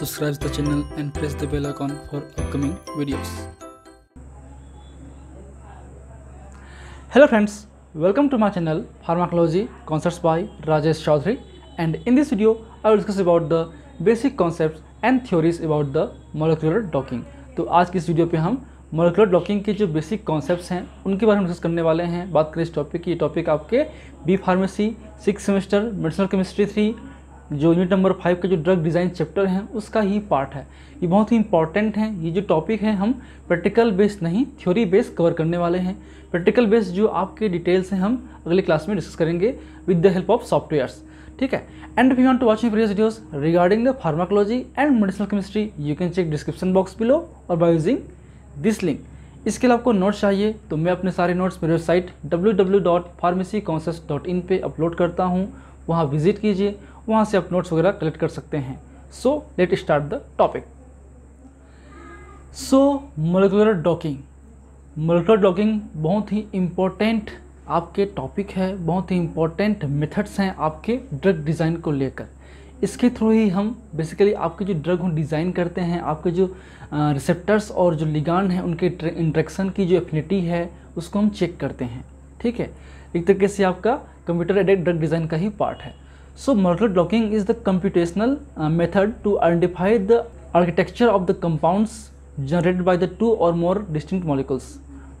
subscribe the channel and press the bell icon for upcoming videos hello friends welcome to my channel pharmacology concepts by rajesh chaudhary and in this video i will discuss about the basic concepts and theories about the molecular docking तो आज की इस video पे हम molecular docking के जो basic concepts हैं उनके बारे में डिस्कस करने वाले हैं बात करें इस टॉपिक की ये टॉपिक आपके B pharmacy six semester medicinal chemistry three जो यूनिट नंबर फाइव का जो ड्रग डिज़ाइन चैप्टर है उसका ही पार्ट है ये बहुत ही इंपॉर्टेंट है ये जो टॉपिक है हम प्रैक्टिकल बेस्ड नहीं थ्योरी बेस्ड कवर करने वाले हैं प्रैक्टिकल बेस्ड जो आपके डिटेल्स हैं हम अगले क्लास में डिस्कस करेंगे with the help of softwares ठीक है and we want to watching previous videos regarding the pharmacology and medicinal chemistry you can check description box below और बाय यूजिंग दिस लिंक इसके लिए आपको नोट्स चाहिए तो मैं अपने सारे नोट्स मेरी website W W dot pharmacy concepts dot in पर अपलोड करता हूँ वहाँ विजिट कीजिए वहाँ से आप नोट्स वगैरह कलेक्ट कर सकते हैं so let start the topic so molecular docking molecular docking बहुत ही इम्पोर्टेंट आपके टॉपिक है बहुत ही इम्पोर्टेंट मेथड्स हैं आपके ड्रग डिज़ाइन को लेकर इसके थ्रू ही हम बेसिकली आपके जो ड्रग हम डिज़ाइन करते हैं आपके जो रिसेप्टर्स और जो लिगान हैं उनके इंट्रेक्शन की जो एफिनिटी है उसको हम चेक करते हैं ठीक है एक तरीके से आपका कंप्यूटर एडेड ड्रग डिज़ाइन का ही पार्ट है So molecular clocking is the computational uh, method to identify the architecture of the compounds generated by the two or more distinct molecules.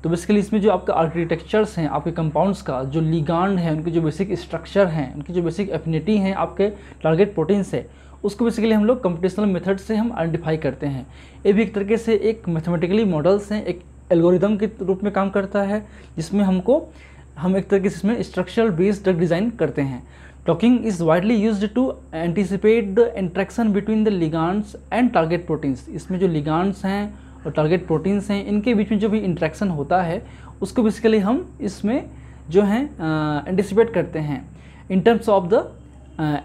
तो बेसिकली इसमें जो आपका आर्किटेक्चर्स हैं आपके कंपाउंड्स का जो लीगांड है उनके जो बेसिक स्ट्रक्चर हैं उनकी जो बेसिक एफिनिटी हैं आपके टारगेट प्रोटीन से उसको बेसिकली हम लोग कंप्यूटेशनल मेथड से हम आइडेंटिफाई करते हैं ये भी एक तरीके से एक मैथमेटिकली मॉडल्स हैं एक एल्गोरिदम के रूप में काम करता है जिसमें हमको हम एक तरीके से इसमें स्ट्रक्चरल बेस्ड डिज़ाइन करते हैं Docking is widely use to anticipate the interaction between the ligands and target proteins इसमें जो ligands हैं और टारगेट प्रोटीन्स हैं इनके बीच में जो भी interaction होता है उसको बेसिकली हम इसमें जो हैं एंटिसिपेट करते हैं in terms of the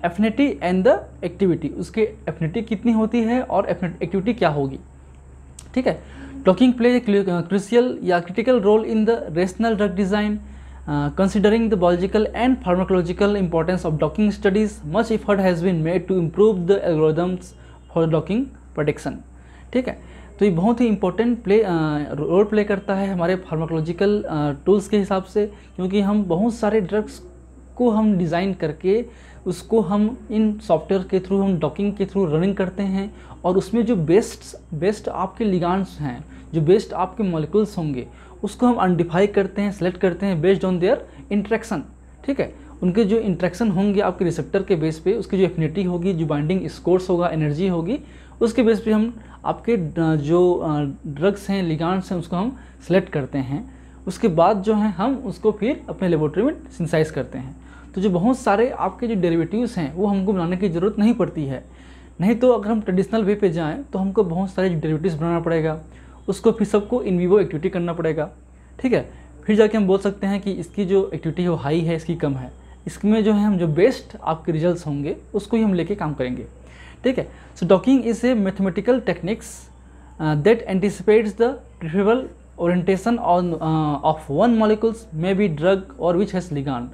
affinity and the activity उसके एफिनिटी कितनी होती है और एक्टिविटी क्या होगी ठीक है डॉकिंग प्ले क्रूशियल या critical role in the rational drug design considering uh, considering the biological and pharmacological importance of docking studies, much effort has been made to improve the algorithms for docking protection. ठीक है तो ये बहुत ही important play role play करता है हमारे pharmacological tools uh, के हिसाब से क्योंकि हम बहुत सारे ड्रग्स को हम डिज़ाइन करके उसको हम इन सॉफ्टवेयर के थ्रू हम डॉकिंग के थ्रू रनिंग करते हैं और उसमें जो बेस्ट बेस्ट आपके लिगान्स हैं जो बेस्ट आपके मॉलिक्यूल्स होंगे उसको हम आइडेंटिफाई करते हैं सेलेक्ट करते हैं बेस्ड ऑन देयर इंट्रैक्शन ठीक है उनके जो इंट्रैक्शन होंगे आपके रिसेप्टर के बेस पे उसकी जो एफिनिटी होगी जो बाइंडिंग स्कोर्स होगा एनर्जी होगी उसके बेस पे हम आपके जो ड्रग्स हैं लिगांड्स हैं उसको हम सेलेक्ट करते हैं उसके बाद जो है हम उसको फिर अपने लेबोरेटरी में सिंसाइज करते हैं तो जो बहुत सारे आपके जो डेरिवेटिव्स हैं वो हमको बनाने की ज़रूरत नहीं पड़ती है नहीं तो अगर हम ट्रेडिशनल वे पे जाएँ तो हमको बहुत सारे डेरिवेटिव्स बनाना पड़ेगा उसको फिर सबको इन वीवो एक्टिविटी करना पड़ेगा ठीक है फिर जाके हम बोल सकते हैं कि इसकी जो एक्टिविटी है हाई है इसकी कम है इसमें जो है हम जो बेस्ट आपके रिजल्ट होंगे उसको ही हम लेके काम करेंगे ठीक है so docking is a mathematical techniques that anticipates the preferable orientation on of one molecules may be drug और which has ligand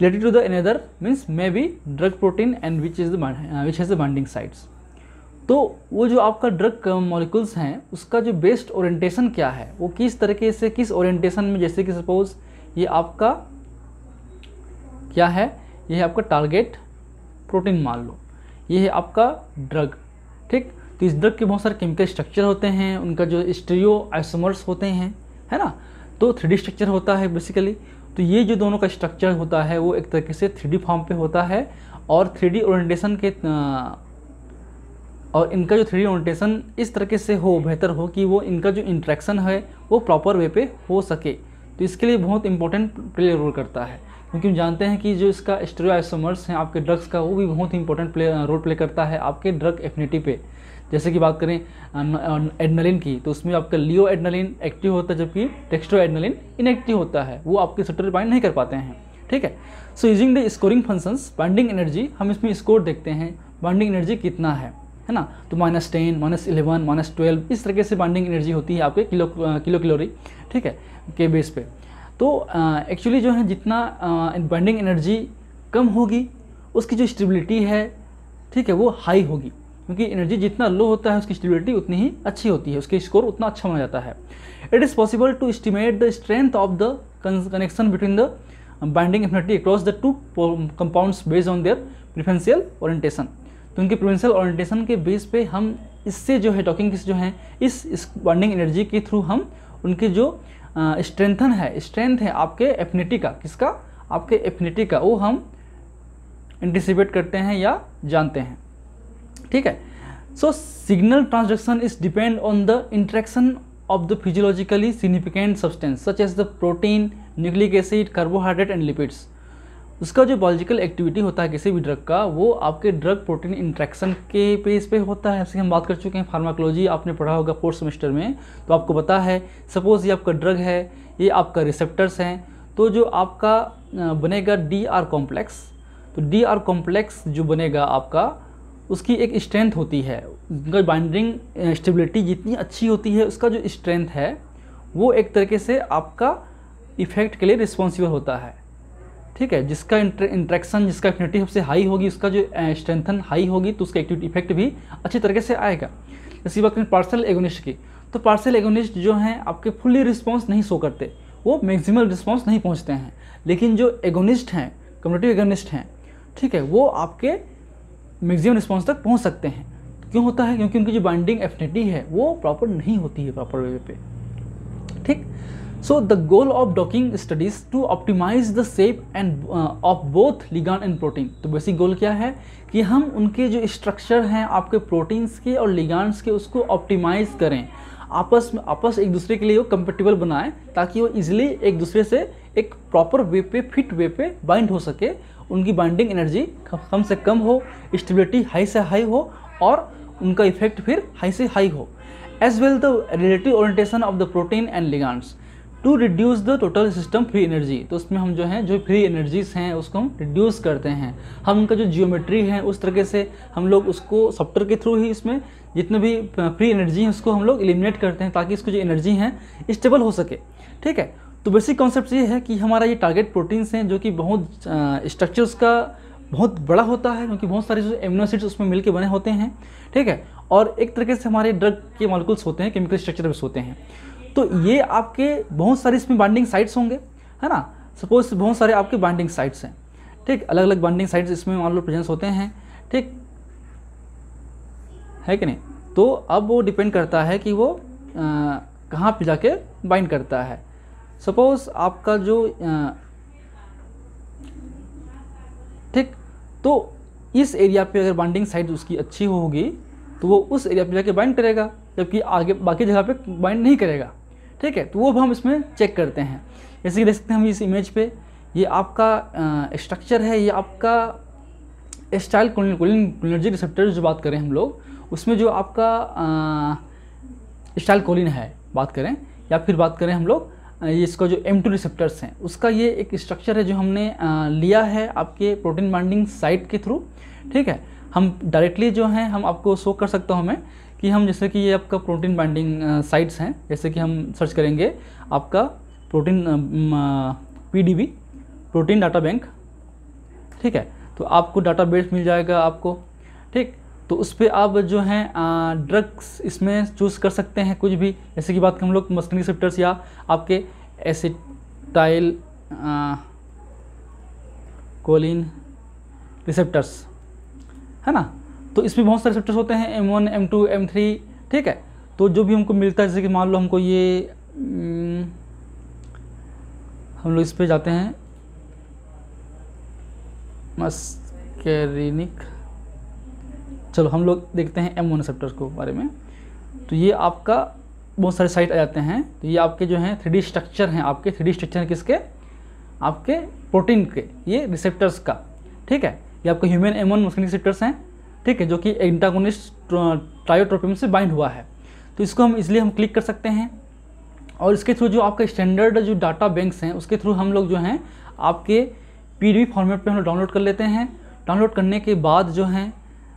related to the another means may be drug protein and which is the which has the binding sites तो वो जो आपका drug molecules हैं उसका जो best orientation क्या है वो किस तरीके से किस ओरिएंटेशन में जैसे कि सपोज़ ये आपका क्या है ये है आपका टारगेट प्रोटीन मान लो ये है आपका ड्रग ठीक तो इस ड्रग के बहुत सारे केमिकल स्ट्रक्चर होते हैं उनका जो स्ट्रियो आइसोमर्स होते हैं है ना तो थ्री स्ट्रक्चर होता है बेसिकली तो ये जो दोनों का स्ट्रक्चर होता है वो एक तरीके से थ्री फॉर्म पे होता है और थ्री डी ओरिएंटेशन के और इनका जो थ्री ओरिएंटेशन इस तरीके से हो बेहतर हो कि वो इनका जो इंट्रैक्शन है वो प्रॉपर वे पे हो सके तो इसके लिए बहुत इंपॉर्टेंट प्ले रोल करता है क्योंकि हम जानते हैं कि जो इसका स्टेरो आइसोमर्स हैं आपके ड्रग्स का वो भी बहुत ही इंपॉर्टेंट प्ले रोल प्ले करता है आपके ड्रग एफिनिटी पे जैसे कि बात करें एडनलिन की तो उसमें आपका लियो एडनलिन एक्टिव होता है जबकि टेक्स्ट्रो एडनलिन इनएक्टिव होता है वो आपके सटर बाइंड नहीं कर पाते हैं ठीक है सो using the scoring functions binding energy हम इसमें स्कोर देखते हैं बाइंडिंग एनर्जी कितना है है ना तो minus ten minus eleven minus twelve इस तरीके से बाइंडिंग एनर्जी होती है आपके किलो किलो किलोरी ठीक है के बेस पे तो एक्चुअली जो है जितना बाइंडिंग एनर्जी कम होगी उसकी जो स्टेबिलिटी है ठीक है वो हाई होगी क्योंकि एनर्जी जितना लो होता है उसकी स्टेबिलिटी उतनी ही अच्छी होती है उसके स्कोर उतना अच्छा माना जाता है it is possible to estimate the strength of the connection between the binding affinity across the two compounds based on their preferential orientation तो उनके ऑरेंटेशन के बेस पे हम इससे जो है टॉकिंग किस जो है इस, बॉन्डिंग एनर्जी के थ्रू हम उनके जो स्ट्रेंथन है स्ट्रेंथ है आपके एफिनिटी का किसका आपके एफिनिटी का वो हम एंटिसिपेट करते हैं या जानते हैं ठीक है so signal transduction is depend on the interaction of the physiologically significant substance such as the protein nucleic acid carbohydrate and lipids उसका जो बायोलॉजिकल एक्टिविटी होता है किसी भी ड्रग का वो आपके ड्रग प्रोटीन इंट्रैक्शन के पेज पे होता है जैसे हम बात कर चुके हैं फार्माकोलॉजी आपने पढ़ा होगा फोर्थ सेमेस्टर में तो आपको पता है सपोज़ ये आपका ड्रग है ये आपका रिसेप्टर्स हैं तो जो आपका बनेगा डी आर कॉम्प्लेक्स तो डी आर कॉम्प्लेक्स जो बनेगा आपका उसकी एक स्ट्रेंथ होती है उनका बाइंडिंग स्टेबिलिटी जितनी अच्छी होती है उसका जो स्ट्रेंथ है वो एक तरीके से आपका इफेक्ट के लिए रिस्पॉन्सिबल होता है ठीक है जिसका इंट्रैक्शन जिसका एक्टिविटी सबसे हाई होगी उसका जो स्ट्रेंथन हाई होगी तो उसका एक्टिविटी इफेक्ट भी अच्छी तरीके से आएगा इसी बात करें पार्सल एगोनिस्ट की तो पार्सल एगोनिस्ट जो हैं आपके फुल्ली रिस्पॉन्स नहीं शो करते वो मैक्सिमल रिस्पॉन्स नहीं पहुँचते हैं लेकिन जो एगोनिस्ट हैं कम्युनिटी एगोनिस्ट हैं ठीक है वो आपके मैक्सिमम रिस्पॉन्स तक पहुँच सकते हैं तो क्यों होता है क्योंकि उनकी जो बाइंडिंग एफिनिटी है वो प्रॉपर नहीं होती है प्रॉपर वे पे so the goal of docking studies to optimize the shape and of both ligand and protein तो बेसिक गोल क्या है कि हम उनके जो स्ट्रक्चर हैं आपके प्रोटीन्स के और लिगान्स के उसको ऑप्टिमाइज करें आपस में आपस एक दूसरे के लिए वो कंपेटेबल बनाएं ताकि वो इजिली एक दूसरे से एक प्रॉपर वे पे फिट वे पे बाइंड हो सके उनकी बाइंडिंग एनर्जी कम से कम हो स्टेबिलिटी हाई से हाई हो और उनका इफेक्ट फिर हाई से हाई हो as well the relative orientation of the protein and ligands to reduce the total system free energy तो उसमें हम जो है जो फ्री एनर्जीज हैं उसको हम रिड्यूस करते हैं हम उनका जो जियोमेट्री है उस तरीके से हम लोग उसको सॉफ्टवेयर के थ्रू ही इसमें जितने भी फ्री एनर्जी है उसको हम लोग इलिमिनेट करते हैं ताकि इसको जो एनर्जी है स्टेबल हो सके ठीक है तो बेसिक कॉन्सेप्ट ये है कि हमारा ये टारगेट प्रोटीन्स हैं जो कि बहुत स्ट्रक्चर उसका बहुत बड़ा होता है क्योंकि बहुत सारे जो एमिनो एसिड्स उसमें मिलकर बने होते हैं ठीक है और एक तरीके से हमारे ड्रग के मॉलिकल्स होते हैं केमिकल स्ट्रक्चर होते हैं तो ये आपके बहुत सारे इसमें बाइंडिंग साइट्स होंगे है ना सपोज बहुत सारे आपके बाइंडिंग साइट्स हैं ठीक अलग अलग बाइंडिंग साइट्स इसमें मान लो प्रेजेंस होते हैं ठीक है कि नहीं तो अब वो डिपेंड करता है कि वो कहाँ पर जाके बाइंड करता है सपोज आपका जो ठीक तो इस एरिया पे अगर बाइंडिंग साइट उसकी अच्छी होगी तो वो उस एरिया पे जाके बाइंड करेगा जबकि आगे बाकी जगह पे बाइंड नहीं करेगा ठीक है तो वो भी हम इसमें चेक करते हैं जैसे कि देख सकते हैं हम इस इमेज पे ये आपका स्ट्रक्चर है ये आपका स्टाइल कोलिनर्जी रिसेप्टर जो बात करें हम लोग उसमें जो आपका स्टाइल कोलिन है बात करें या फिर बात करें हम लोग ये इसका जो एम टू रिसेप्टर्स हैं उसका ये एक स्ट्रक्चर है जो हमने आ, लिया है आपके प्रोटीन बाइंडिंग साइट के थ्रू ठीक है हम डायरेक्टली जो हैं हम आपको शो कर सकता हूँ मैं कि हम जैसे कि ये आपका प्रोटीन बाइंडिंग साइट्स हैं जैसे कि हम सर्च करेंगे आपका protein P protein data bank ठीक है तो आपको डाटा बेस मिल जाएगा आपको ठीक तो उस पर आप जो हैं ड्रग्स इसमें चूज़ कर सकते हैं कुछ भी जैसे कि बात हम लोग मस्किन रिसेप्टर्स या आपके एसिटाइल कोलिन रिसेप्टर्स है ना तो इसमें बहुत सारे रिसेप्टर्स होते हैं M one M two M three ठीक है तो जो भी हमको मिलता है जैसे कि मान लो हमको ये हम्म, हम लोग इस पर जाते हैं मस्करिनिक चलो हम लोग देखते हैं एम वन रिसेप्टर्स को बारे में तो ये आपका बहुत सारे साइट आ जाते हैं तो ये आपके जो हैं थ्री स्ट्रक्चर हैं आपके थ्री स्ट्रक्चर हैं किसके आपके प्रोटीन के ये रिसेप्टर्स का ठीक है ये आपके ह्यूमन एमोन मस्किन रिसेप्टर्स हैं ठीक है जो कि एंटागोनिस्ट ट्रायोट्रोपियम से बाइंड हुआ है तो इसको हम इसलिए हम क्लिक कर सकते हैं और इसके थ्रू जो आपका स्टैंडर्ड जो डाटा बैंक्स हैं उसके थ्रू हम लोग जो हैं आपके पी फॉर्मेट पर हम लोग डाउनलोड कर लेते हैं डाउनलोड करने के बाद जो हैं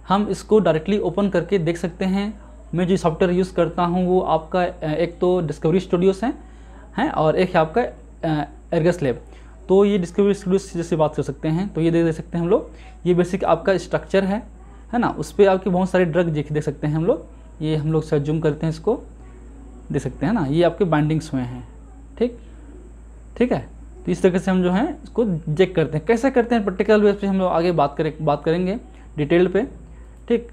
हम इसको डायरेक्टली ओपन करके देख सकते हैं मैं जो सॉफ्टवेयर यूज़ करता हूँ वो आपका एक तो डिस्कवरी स्टूडियोस हैं हैं और एक है आपका एर्गस लेब तो ये डिस्कवरी स्टूडियोस जैसे बात कर सकते हैं तो ये देख सकते हैं हम लोग ये बेसिक आपका स्ट्रक्चर है है ना उस पर आपके बहुत सारे ड्रग देख देख सकते हैं हम लोग ये हम लोग सर जूम करते हैं इसको देख सकते हैं ना ये आपके बाइंडिंग्स हुए हैं ठीक ठीक है तो इस तरीके से हम जो है इसको चेक करते हैं कैसे करते हैं प्रैक्टिकल वे पे हम लोग आगे बात करें बात करेंगे डिटेल पे ठीक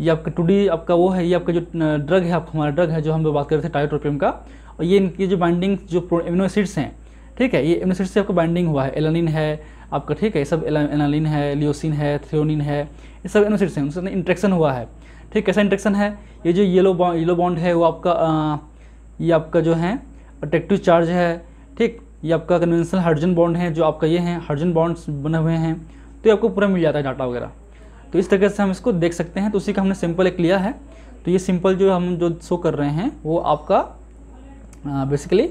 ये आपका टू आपका वो है ये आपका जो ड्रग है आपका हमारा ड्रग है जो हम लोग बात कर रहे थे टाइट्रोपियम का और ये इनकी जो बाइंडिंग जो एमिनोसिड्स हैं ठीक है ये एमिनोसिड्स से आपका बाइंडिंग हुआ है एलानिन है आपका ठीक है ये सब एनालिन है लियोसिन है थ्रियोनिन है ये सब एनोसिड्स हैं उनसे इंट्रेक्शन हुआ है ठीक कैसा इंट्रेक्शन है ये जो येलो बॉन्ड येलो बॉन्ड है वो आपका आ, ये आपका जो है अट्रेक्टिव चार्ज है ठीक ये आपका कन्वेंशनल हाइड्रोजन बॉन्ड है जो आपका ये है हाइड्रोजन बॉन्ड्स बने हुए हैं तो ये आपको पूरा मिल जाता है डाटा वगैरह तो इस तरीके से हम इसको देख सकते हैं तो उसी का हमने सिंपल एक लिया है तो ये सिंपल जो हम जो शो कर रहे हैं वो आपका बेसिकली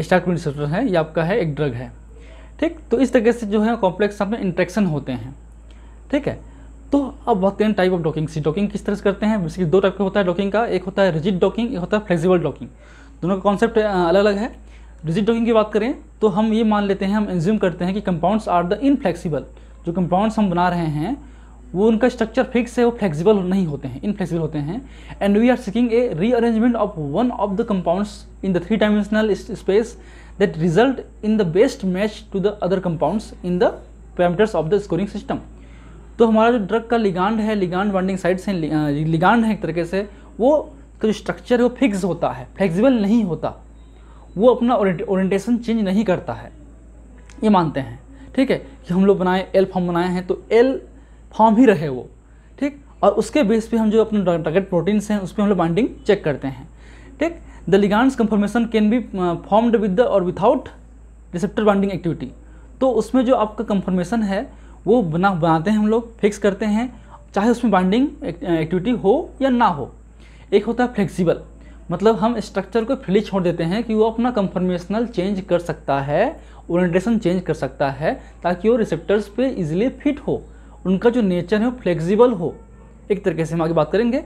स्टार्ट है ये आपका है एक ड्रग है ठीक तो इस तरीके से जो है कॉम्प्लेक्स में इंट्रैक्शन होते हैं ठीक है तो अब बहुत तीन type of docking C docking किस तरह से करते हैं बेसिकली दो टाइप का होता है डॉकिंग का एक होता है रिजिड डॉकिंग एक होता है फ्लेक्सिबल डॉकिंग दोनों का कॉन्सेप्ट अलग अलग है रिजिड डॉकिंग की बात करें तो हम ये मान लेते हैं हम एंज्यूम करते हैं कि कंपाउंड्स आर द इनफ्लेक्सिबल जो कंपाउंड्स हम बना रहे हैं वो उनका स्ट्रक्चर फिक्स है वो फ्लेक्सिबल नहीं होते हैं इनफ्लेक्सिबल होते हैं and we are seeking a rearrangement of one of the compounds in the three dimensional space that result in the best match to the other compounds in the parameters of the scoring system तो हमारा जो drug का ligand है ligand bonding sites हैं ligand है एक तरीके से वो का जो स्ट्रक्चर है वो फिक्स होता है फ्लेक्सिबल नहीं होता वो अपना ओरिएंटेशन चेंज नहीं करता है ये मानते हैं ठीक है कि हम लोग बनाए एल फॉर्म बनाए हैं तो एल फॉर्म ही रहे वो ठीक और उसके बेस पे हम जो अपने टारगेट प्रोटीन्स हैं उस पर हम लोग बाइंडिंग चेक करते हैं ठीक the ligands conformation can be formed with the और विदाउट रिसेप्टर बाइंडिंग एक्टिविटी तो उसमें जो आपका कंफर्मेशन है वो बना बनाते हैं हम लोग फिक्स करते हैं चाहे उसमें बाइंडिंग एक्टिविटी uh, हो या ना हो एक होता है फ्लेक्सिबल मतलब हम स्ट्रक्चर को फ्री छोड़ देते हैं कि वो अपना कंफर्मेशनल चेंज कर सकता है ओरिएंटेशन चेंज कर सकता है ताकि वो रिसेप्टर्स पे इजीली फिट हो उनका जो नेचर है वो फ्लेक्सिबल हो एक तरीके से हम आगे बात करेंगे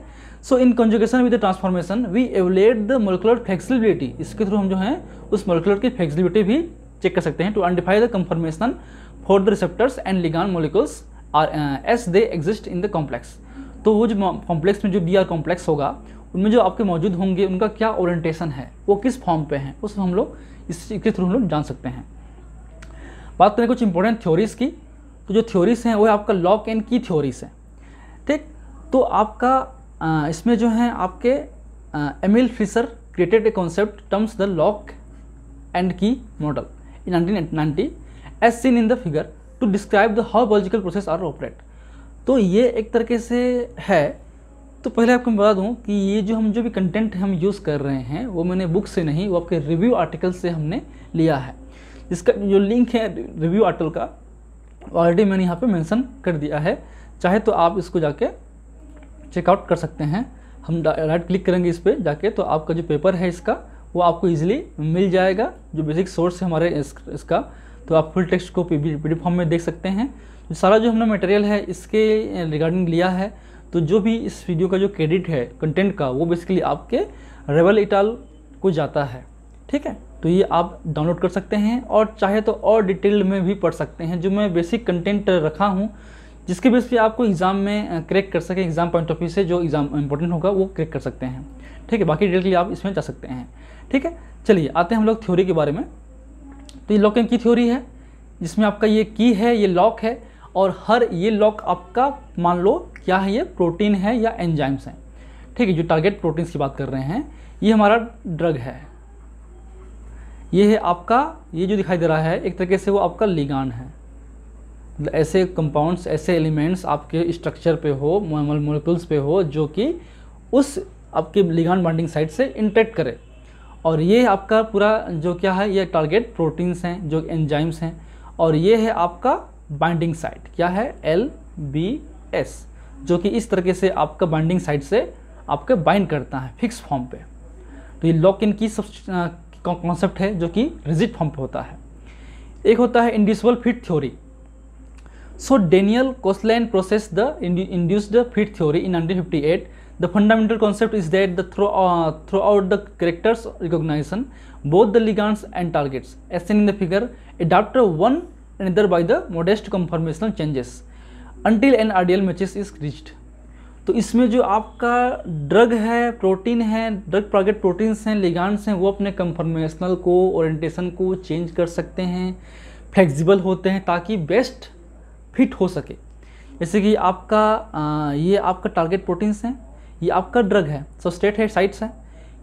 so in conjugation with transformation we evaluate the molecular flexibility इसके थ्रू हम जो है उस मोलिकुलर की फ्लेक्सिबिलिटी भी चेक कर सकते हैं to identify the conformation for the receptors and ligand molecules are as they exist in the complex तो वो जो कॉम्प्लेक्स में जो बी आर कॉम्प्लेक्स होगा उनमें जो आपके मौजूद होंगे उनका क्या ओरिएंटेशन है वो किस फॉर्म पे हैं उस हम लोग इसके थ्रू हम लोग जान सकते हैं बात करें कुछ इंपॉर्टेंट थ्योरीज की तो जो थ्योरीज हैं वो है आपका लॉक एंड की थ्योरीज हैं ठीक तो आपका आ, इसमें जो है आपके Emil Fischer created a concept terms the lock and key model in ninety as seen in the figure to describe the how biological process are operate तो ये एक तरीके से है तो पहले आपको मैं बता दूं कि ये जो हम जो भी कंटेंट हम यूज़ कर रहे हैं वो मैंने बुक से नहीं वो आपके रिव्यू आर्टिकल से हमने लिया है इसका जो लिंक है रिव्यू आर्टिकल का ऑलरेडी मैंने यहाँ पे मेंशन कर दिया है चाहे तो आप इसको जाके चेकआउट कर सकते हैं हम राइट क्लिक करेंगे इस पर जाके तो आपका जो पेपर है इसका वो आपको ईजिली मिल जाएगा जो बेसिक सोर्स है हमारे इस, इसका तो आप फुल टेक्स्ट को पी फॉर्म में देख सकते हैं तो सारा जो हमने मटेरियल है इसके रिगार्डिंग लिया है तो जो भी इस वीडियो का जो क्रेडिट है कंटेंट का वो बेसिकली आपके रेवल इटाल को जाता है ठीक है तो ये आप डाउनलोड कर सकते हैं और चाहे तो और डिटेल में भी पढ़ सकते हैं जो मैं बेसिक कंटेंट रखा हूँ जिसके बेस पे आपको एग्ज़ाम में क्रैक कर सकें एग्ज़ाम पॉइंट ऑफ व्यू से जो एग्ज़ाम इंपॉर्टेंट होगा वो क्रैक कर सकते हैं ठीक है बाकी डिटेल के लिए आप इसमें जा सकते हैं ठीक है चलिए आते हैं हम लोग थ्योरी के बारे में तो ये लॉक एंड की थ्योरी है जिसमें आपका ये की है ये लॉक है और हर ये लॉक आपका मान लो क्या है ये प्रोटीन है या एंजाइम्स हैं ठीक है जो टारगेट प्रोटीन्स की बात कर रहे हैं ये हमारा ड्रग है ये है आपका ये जो दिखाई दे रहा है एक तरीके से वो आपका लिगान है ऐसे कंपाउंड्स ऐसे एलिमेंट्स आपके स्ट्रक्चर पे हो मोलिकुल्स पे हो जो कि उस आपके लिगान बॉन्डिंग साइट से इंटरेक्ट करे और ये आपका पूरा जो क्या है ये टारगेट प्रोटीन्स हैं जो एंजाइम्स हैं और ये है आपका बाइंडिंग साइट क्या है एल बी एस जो कि इस तरीके से आपका बाइंडिंग साइट से आपके बाइंड करता है फिक्स फॉर्म पे तो ये लॉक इन की कॉन्सेप्ट है जो कि रिजिट फॉर्म पे होता है एक होता है individual fit theory So Daniel Koshland processed the induced fit theory in 1958. The fundamental concept is that the through, uh, throughout the characters recognition, both the ligands and targets, as seen in the figure, adapt one another by the modest conformational changes until an ideal matches is reached. तो इसमें जो आपका drug है protein है drug target proteins हैं लिगांड्स हैं वो अपने कंफर्मेशनल को ओरिएंटेशन को चेंज कर सकते हैं फ्लेक्सिबल होते हैं ताकि बेस्ट फिट हो सके जैसे कि आपका आ, ये आपका टारगेट प्रोटीन्स हैं ये आपका ड्रग है सबस्टेट है साइट्स हैं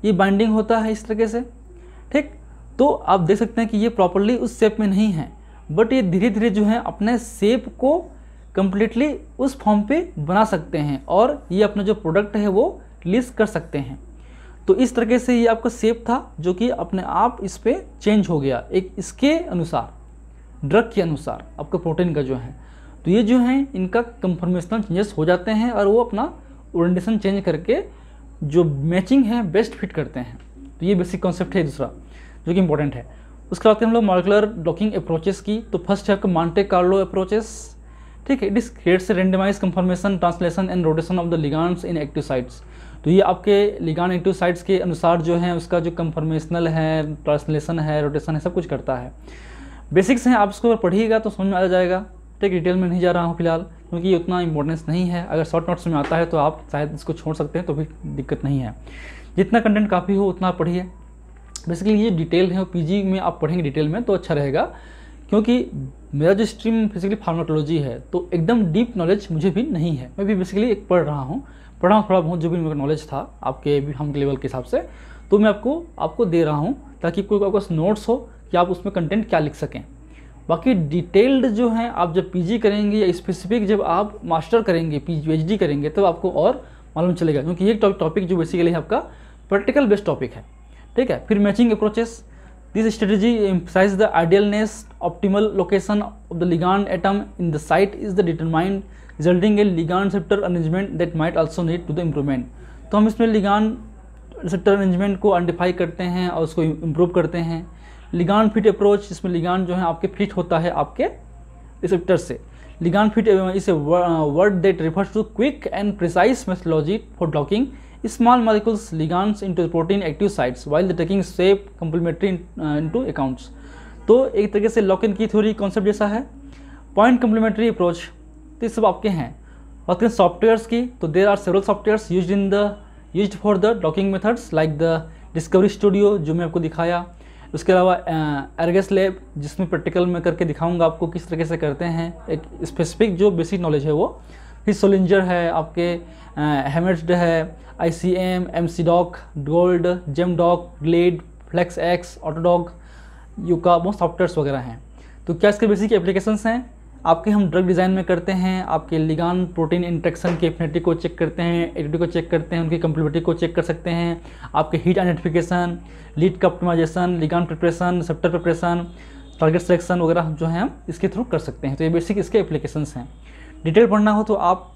ये बाइंडिंग होता है इस तरीके से ठीक तो आप देख सकते हैं कि ये प्रॉपरली उस शेप में नहीं है बट ये धीरे धीरे जो है अपने शेप को कम्प्लीटली उस फॉर्म पे बना सकते हैं और ये अपना जो प्रोडक्ट है वो रिलीज कर सकते हैं तो इस तरीके से ये आपका सेप था जो कि अपने आप इस पर चेंज हो गया एक इसके अनुसार ड्रग के अनुसार आपका प्रोटीन का जो है तो ये जो हैं इनका कंफर्मेशनल चेंजेस हो जाते हैं और वो अपना ओरेंटेशन चेंज करके जो मैचिंग है बेस्ट फिट करते हैं तो ये बेसिक कॉन्सेप्ट है दूसरा जो कि इंपॉर्टेंट है उसके बाद हम लोग मॉलिकुलर डॉकिंग अप्रोचेस की तो फर्स्ट है आपका मांटे कार्लो अप्रोचेस ठीक है it is creates randomize conformation translation and rotation of the ligands in active sites तो ये आपके लिगान एक्टिव साइट्स के अनुसार जो है उसका जो कंफर्मेशनल है ट्रांसलेशन है रोटेशन है सब कुछ करता है बेसिक्स हैं आप इसको पढ़िएगा तो समझ में आ जाएगा टेक डिटेल में नहीं जा रहा हूँ फिलहाल क्योंकि उतना इंपॉर्टेंस नहीं है अगर शॉर्ट नोट्स में आता है तो आप शायद इसको छोड़ सकते हैं तो भी दिक्कत नहीं है जितना कंटेंट काफ़ी हो उतना पढ़िए बेसिकली ये डिटेल है पीजी में आप पढ़ेंगे डिटेल में तो अच्छा रहेगा क्योंकि मेरा जो स्ट्रीम बेसिकली फार्माकोलॉजी है तो एकदम डीप नॉलेज मुझे भी नहीं है मैं भी बेसिकली एक पढ़ रहा हूँ पढ़ा हूँ थोड़ा बहुत जो भी मेरा नॉलेज था आपके हम लेवल के हिसाब से तो मैं आपको आपको दे रहा हूँ ताकि कोई पास नोट्स हो कि आप उसमें कंटेंट क्या लिख सकें बाकी डिटेल्ड जो हैं आप जब पीजी करेंगे या स्पेसिफिक जब आप मास्टर करेंगे पी पीएचडी करेंगे तो आपको और मालूम चलेगा क्योंकि ये टॉपिक जो बेसिकली आपका प्रैक्टिकल बेस्ड टॉपिक है ठीक है फिर matching approaches this strategy emphasize the idealness optimal location of the ligand atom in the site is the determined resulting a ligand receptor arrangement that might also need to the improvement तो हम इसमें ligand receptor arrangement को identify करते हैं और उसको improve करते हैं लिगान फिट अप्रोच इसमें लिगान जो है आपके फिट होता है आपके रिसेप्टर से ligand fit is word that refers to quick and precise methodology for docking small molecules ligands into protein active sites while the taking shape complementary in to into तो एक तरीके से लॉक इन की theory concept जैसा है point complementary approach तो ये सब आपके हैं बात करें सॉफ्टवेयर्स की तो there are several softwares use in the use for the locking methods like the discovery studio जो मैं आपको दिखाया उसके अलावा एरगस लेब जिसमें प्रैक्टिकल में करके दिखाऊंगा आपको किस तरीके से करते हैं एक स्पेसिफिक जो बेसिक नॉलेज है वो फिर सोलेंजर है आपके हेमेट्ड है I C M M C dock gold gem dock glide flex X autodock यूका बहुत सॉफ्टवेयर्स वगैरह हैं तो क्या इसके बेसिक एप्लीकेशंस हैं आपके हम ड्रग डिज़ाइन में करते हैं आपके लिगान प्रोटीन इंट्रेक्शन के एफिनिटी को चेक करते हैं एक्टिविटी को चेक करते हैं उनकी कम्प्लीबिलिटी को चेक कर सकते हैं आपके हीट आइडेंटिफिकेशन लीड का optimization ligand preparation receptor preparation target selection वगैरह जो है हम इसके थ्रू कर सकते हैं तो ये बेसिक इसके एप्लीकेशन हैं डिटेल पढ़ना हो तो आप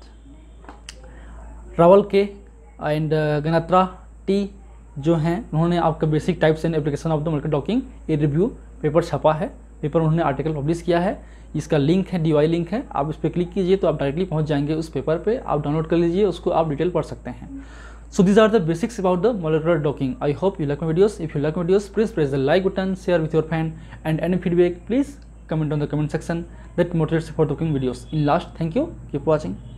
रावल के एंड uh, गनात्रा टी जो हैं उन्होंने आपका basic types and application of the multi docking ये रिव्यू पेपर छपा है पेपर उन्होंने आर्टिकल पब्लिश किया है इसका लिंक है डीवाई लिंक है आप उस पर क्लिक कीजिए तो आप डायरेक्टली पहुंच जाएंगे उस पेपर पर आप डाउनलोड कर लीजिए उसको आप डिटेल पढ़ सकते हैं so these are the basics about the molecular docking I hope you like my videos if you like my videos please press the like button share with your fan and any feedback please comment on the comment section that motivates for docking videos in last thank you keep watching